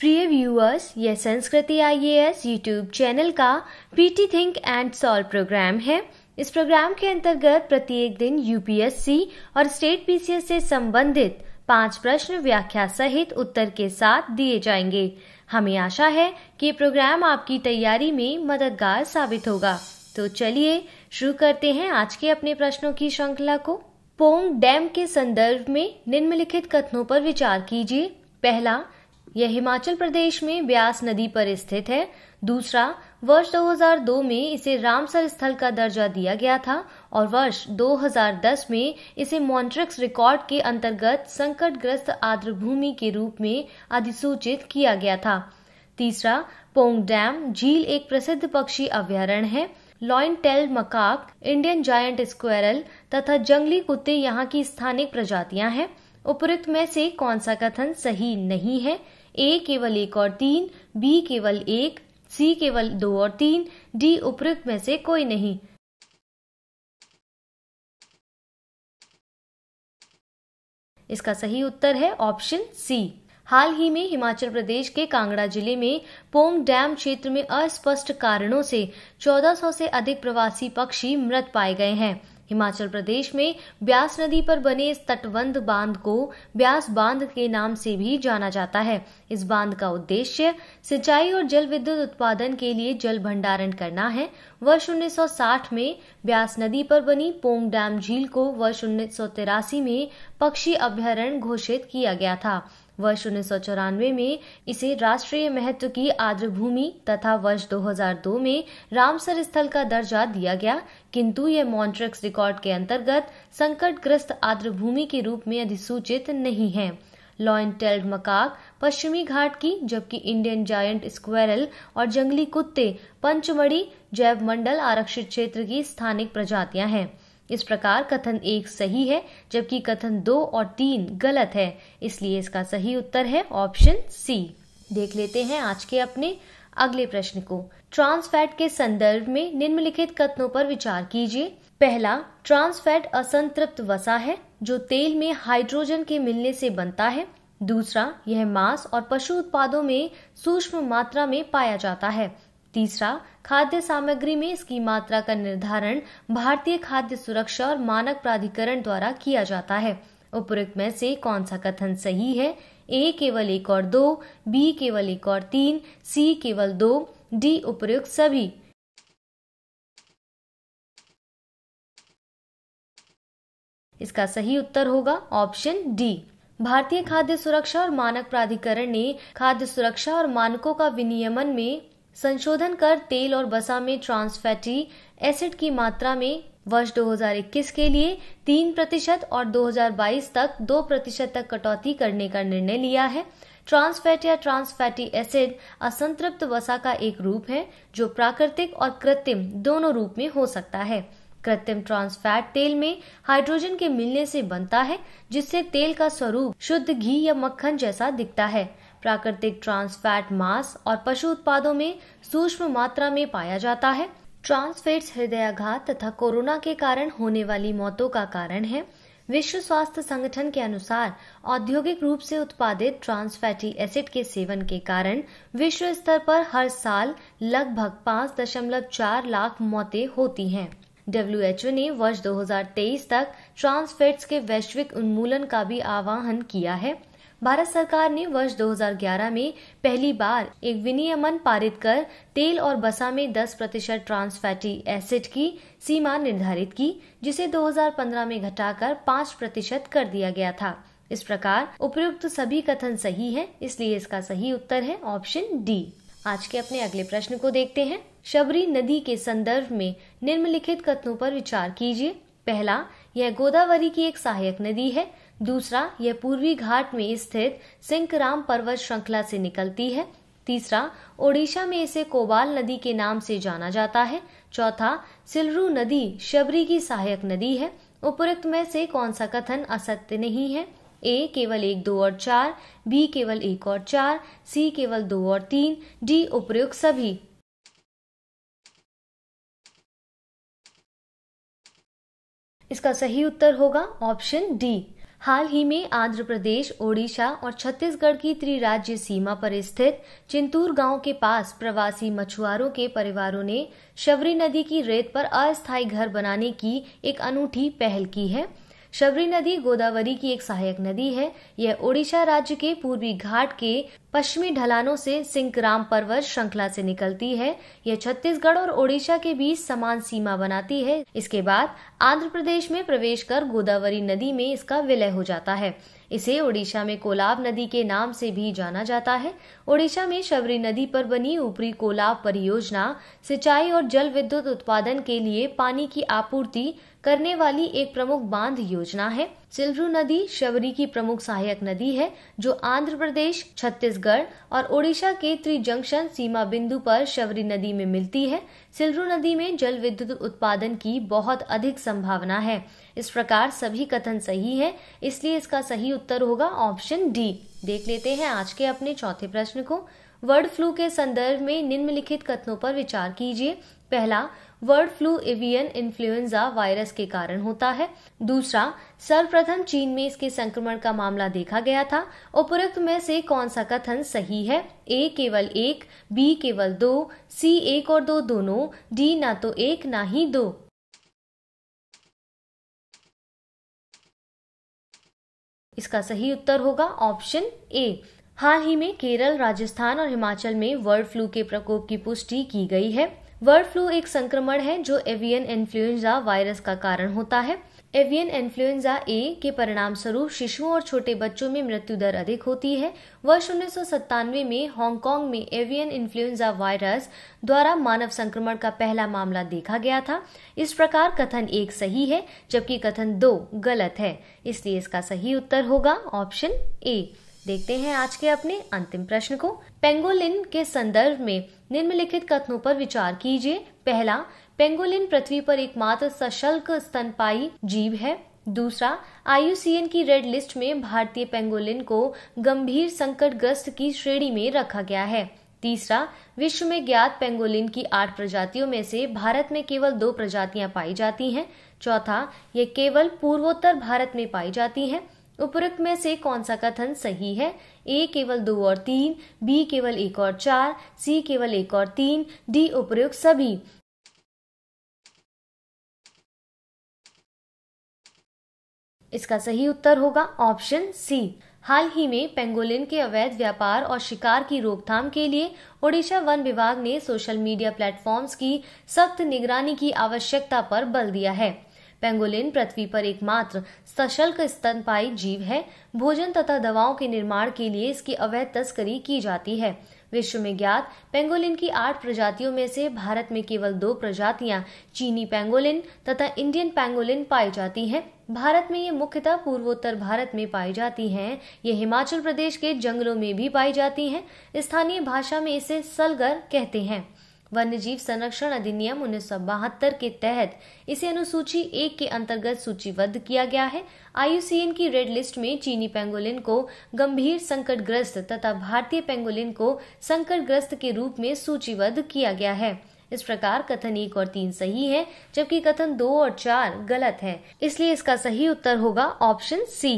प्रिय व्यूअर्स यह Sanskriti IAS YouTube channel का PT think and solve programme है इस प्रोग्राम के अंतर्गत प्रत्येक दिन यूपीएससी और स्टेट पीसीएस से संबंधित पांच प्रश्न व्याख्या सहित उत्तर के साथ दिए जाएंगे हमें आशा है कि प्रोग्राम आपकी तैयारी में मददगार साबित होगा तो चलिए शुरू करते हैं आज के अपने प्रश्नों की श्रृंखला को पोंग डैम के संदर्भ में निम्नलिखित कथनों पर विचार कीजिए पहला यह हिमाचल प्रदेश में ब्यास नदी पर स्थित है दूसरा वर्ष 2002 में इसे रामसर स्थल का दर्जा दिया गया था और वर्ष 2010 में इसे मॉन्ट्रिक्स रिकॉर्ड के अंतर्गत संकटग्रस्त आर्द्र भूमि के रूप में अधिसूचित किया गया था तीसरा पोंग डैम झील एक प्रसिद्ध पक्षी अभ्यारण्य है lion tail macaque Indian giant squirrel तथा जंगली कुत्ते यहाँ की स्थानीय प्रजातियां हैं उपरुक्त में से कौन सा कथन सही नहीं है ए केवल एक और तीन बी केवल एक सी केवल दो और तीन डी उपरोक्त में से कोई नहीं इसका सही उत्तर है ऑप्शन सी हाल ही में हिमाचल प्रदेश के कांगड़ा जिले में पोंग डैम क्षेत्र में अस्पष्ट कारणों से 1400 से अधिक प्रवासी पक्षी मृत पाए गए हैं हिमाचल प्रदेश में ब्यास नदी पर बने इस तटबंध बांध को ब्यास बांध के नाम से भी जाना जाता है इस बांध का उद्देश्य सिंचाई और जल विद्युत उत्पादन के लिए जल भंडारण करना है वर्ष 1960 में ब्यास नदी पर बनी पोंग डैम झील को वर्ष उन्नीस में पक्षी अभ्यारण्य घोषित किया गया था वर्ष उन्नीस में इसे राष्ट्रीय महत्व की आर्द्रभूमि तथा वर्ष 2002 में रामसर स्थल का दर्जा दिया गया किंतु यह मॉन्ट्रेक्स रिकॉर्ड के अंतर्गत संकटग्रस्त आर्द्रभूमि के रूप में अधिसूचित नहीं है लॉयन टेल्ड मकाक पश्चिमी घाट की जबकि इंडियन जायंट स्क्वेरल और जंगली कुत्ते पंचमढ़ी जैव मंडल आरक्षित क्षेत्र की स्थानिक प्रजातियां हैं इस प्रकार कथन एक सही है जबकि कथन दो और तीन गलत है इसलिए इसका सही उत्तर है ऑप्शन सी देख लेते हैं आज के अपने अगले प्रश्न को ट्रांस फैट के संदर्भ में निम्नलिखित कथनों पर विचार कीजिए पहला ट्रांस फैट असंतृप्त वसा है जो तेल में हाइड्रोजन के मिलने से बनता है दूसरा यह मांस और पशु उत्पादों में सूक्ष्म मात्रा में पाया जाता है तीसरा खाद्य सामग्री में इसकी मात्रा का निर्धारण भारतीय खाद्य सुरक्षा और मानक प्राधिकरण द्वारा किया जाता है उपरोक्त में से कौन सा कथन सही है ए केवल एक और दो बी केवल एक और तीन सी केवल दो डी उपयुक्त सभी इसका सही उत्तर होगा ऑप्शन डी भारतीय खाद्य सुरक्षा और मानक प्राधिकरण ने खाद्य सुरक्षा और मानकों का विनियमन में संशोधन कर तेल और बसा में ट्रांसफैटी एसिड की मात्रा में वर्ष 2021 के लिए तीन प्रतिशत और 2022 तक दो प्रतिशत तक कटौती करने का निर्णय लिया है ट्रांसफैट या ट्रांसफैटी एसिड असंतृप्त वसा का एक रूप है जो प्राकृतिक और कृत्रिम दोनों रूप में हो सकता है कृत्रिम ट्रांसफैट तेल में हाइड्रोजन के मिलने से बनता है जिससे तेल का स्वरूप शुद्ध घी या मक्खन जैसा दिखता है प्राकृतिक ट्रांसफैट मांस और पशु उत्पादों में सूक्ष्म मात्रा में पाया जाता है ट्रांसफेट्स हृदयाघात तथा कोरोना के कारण होने वाली मौतों का कारण है विश्व स्वास्थ्य संगठन के अनुसार औद्योगिक रूप से उत्पादित ट्रांसफैटी एसिड के सेवन के कारण विश्व स्तर पर हर साल लगभग 5.4 लाख मौतें होती हैं। डब्ल्यू ने वर्ष 2023 तक ट्रांसफेट्स के वैश्विक उन्मूलन का भी आह्वान किया है भारत सरकार ने वर्ष 2011 में पहली बार एक विनियमन पारित कर तेल और बसा में 10 प्रतिशत ट्रांस फैटी एसिड की सीमा निर्धारित की जिसे 2015 में घटाकर 5 प्रतिशत कर दिया गया था इस प्रकार उपयुक्त सभी कथन सही है इसलिए इसका सही उत्तर है ऑप्शन डी आज के अपने अगले प्रश्न को देखते हैं शबरी नदी के संदर्भ में निम्नलिखित कथनों पर विचार कीजिए पहला यह गोदावरी की एक सहायक नदी है दूसरा यह पूर्वी घाट में स्थित सिंकराम पर्वत श्रृंखला से निकलती है तीसरा ओडिशा में इसे कोबाल नदी के नाम से जाना जाता है चौथा सिलरू नदी शबरी की सहायक नदी है उपरोक्त में से कौन सा कथन असत्य नहीं है ए केवल एक दो और चार बी केवल एक और चार सी केवल दो और तीन डी उपयुक्त सभी इसका सही उत्तर होगा ऑप्शन डी हाल ही में आंध्र प्रदेश ओडिशा और छत्तीसगढ़ की त्रिराज्य सीमा पर स्थित चिंतूर गांव के पास प्रवासी मछुआरों के परिवारों ने शबरी नदी की रेत पर अस्थायी घर बनाने की एक अनूठी पहल की है शबरी नदी गोदावरी की एक सहायक नदी है यह ओडिशा राज्य के पूर्वी घाट के पश्चिमी ढलानों से सिंकराम पर्वत श्रृंखला से निकलती है यह छत्तीसगढ़ और ओडिशा के बीच समान सीमा बनाती है इसके बाद आंध्र प्रदेश में प्रवेश कर गोदावरी नदी में इसका विलय हो जाता है इसे ओडिशा में कोलाब नदी के नाम से भी जाना जाता है ओडिशा में शबरी नदी पर बनी ऊपरी कोलाब परियोजना सिंचाई और जल विद्युत उत्पादन के लिए पानी की आपूर्ति करने वाली एक प्रमुख बांध योजना है सिलरू नदी शबरी की प्रमुख सहायक नदी है जो आंध्र प्रदेश छत्तीसगढ़ और ओडिशा के त्रिजंक्शन सीमा बिंदु पर शबरी नदी में मिलती है सिलरू नदी में जल विद्युत उत्पादन की बहुत अधिक संभावना है इस प्रकार सभी कथन सही है इसलिए इसका सही उत्तर होगा ऑप्शन डी देख लेते हैं आज के अपने चौथे प्रश्न को वर्ड फ्लू के संदर्भ में निम्नलिखित कथनों पर विचार कीजिए पहला bird flu avian influenza virus के कारण होता है दूसरा सर्वप्रथम चीन में इसके संक्रमण का मामला देखा गया था उपरोक्त में से कौन सा कथन सही है ए केवल एक बी केवल दो सी एक और दो दोनों डी ना तो एक ना ही दो इसका सही उत्तर होगा ऑप्शन ए हाल ही में केरल राजस्थान और हिमाचल में बर्ड फ्लू के प्रकोप की पुष्टि की गई है बर्ड फ्लू एक संक्रमण है जो एवियन इन्फ्लुएंजा वायरस का कारण होता है एवियन इन्फ्लुएंजा ए के परिणाम स्वरूप शिशुओं और छोटे बच्चों में मृत्यु दर अधिक होती है वर्ष उन्नीस में हांगकांग में एवियन इन्फ्लुएंजा वायरस द्वारा मानव संक्रमण का पहला मामला देखा गया था इस प्रकार कथन एक सही है जबकि कथन दो गलत है इसलिए इसका सही उत्तर होगा ऑप्शन ए देखते हैं आज के अपने अंतिम प्रश्न को पेंगोलिन के संदर्भ में निम्नलिखित कथनों पर विचार कीजिए पहला पेंगोलिन पृथ्वी पर एकमात्र सशल्क स्तनपाई जीव है दूसरा आईयूसीएन की रेड लिस्ट में भारतीय पेंगोलिन को गंभीर संकटग्रस्त की श्रेणी में रखा गया है तीसरा विश्व में ज्ञात पेंगोलिन की आठ प्रजातियों में से भारत में केवल दो प्रजातियां पाई जाती हैं चौथा ये केवल पूर्वोत्तर भारत में पाई जाती हैं उपरोक्त में से कौन सा कथन सही है ए केवल दो और तीन बी केवल एक और चार सी केवल एक और तीन डी उपरोक्त सभी इसका सही उत्तर होगा ऑप्शन सी हाल ही में पेंगोलिन के अवैध व्यापार और शिकार की रोकथाम के लिए ओडिशा वन विभाग ने सोशल मीडिया प्लेटफॉर्म्स की सख्त निगरानी की आवश्यकता पर बल दिया है पेंगोलिन पृथ्वी पर एकमात्र सशल्क स्तनपाई जीव है भोजन तथा दवाओं के निर्माण के लिए इसकी अवैध तस्करी की जाती है विश्व में ज्ञात पेंगोलिन की आठ प्रजातियों में से भारत में केवल दो प्रजातियां चीनी पेंगोलिन तथा इंडियन पेंगोलिन पाई जाती हैं भारत में ये मुख्यतः पूर्वोत्तर भारत में पाई जाती हैं ये हिमाचल प्रदेश के जंगलों में भी पाई जाती हैं स्थानीय भाषा में इसे सलगर कहते हैं वन्य जीव संरक्षण अधिनियम उन्नीस के तहत इसे अनुसूची एक के अंतर्गत सूचीबद्ध किया गया है आईयूसीएन की रेड लिस्ट में चीनी पेंगोलिन को गंभीर संकटग्रस्त तथा भारतीय पेंगोलिन को संकटग्रस्त के रूप में सूचीबद्ध किया गया है इस प्रकार कथन एक और तीन सही है जबकि कथन दो और चार गलत है इसलिए इसका सही उत्तर होगा ऑप्शन सी